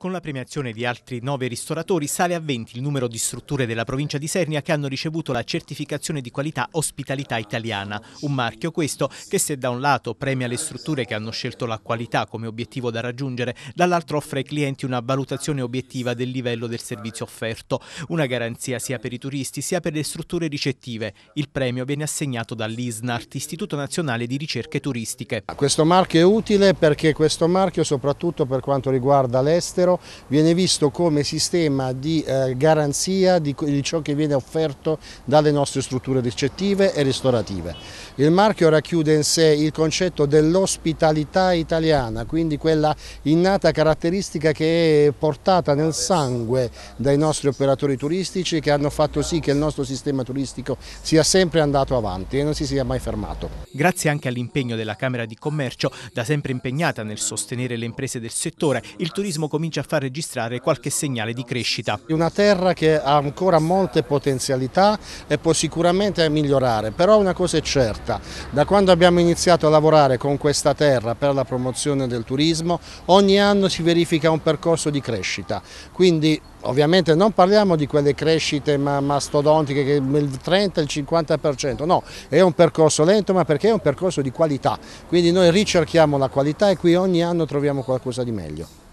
Con la premiazione di altri nove ristoratori sale a 20 il numero di strutture della provincia di Sernia che hanno ricevuto la certificazione di qualità ospitalità italiana, un marchio questo che se da un lato premia le strutture che hanno scelto la qualità come obiettivo da raggiungere, dall'altro offre ai clienti una valutazione obiettiva del livello del servizio offerto, una garanzia sia per i turisti sia per le strutture ricettive. Il premio viene assegnato dall'ISNART, Istituto Nazionale di Ricerche Turistiche. Questo marchio è utile perché questo marchio soprattutto per quanto riguarda l'estero estero viene visto come sistema di eh, garanzia di, di, ciò che viene offerto dalle nostre strutture ricettive e ristorative. Il marchio racchiude in sé il concetto dell'ospitalità italiana, quindi quella innata caratteristica che è portata nel sangue dai nostri operatori turistici che hanno fatto sì che il nostro sistema turistico sia sempre andato avanti e non si sia mai fermato. Grazie anche all'impegno della Camera di Commercio, da sempre impegnata nel sostenere le imprese del settore, il turismo comincia a far registrare qualche segnale di crescita. Una terra che ha ancora molte potenzialità e può sicuramente migliorare, però una cosa è certa, da quando abbiamo iniziato a lavorare con questa terra per la promozione del turismo, ogni anno si verifica un percorso di crescita, quindi ovviamente non parliamo di quelle crescite mastodontiche che il 30, il 50%, no, è un percorso lento ma perché è un percorso di qualità, quindi noi ricerchiamo la qualità e qui ogni anno troviamo qualcosa di meglio.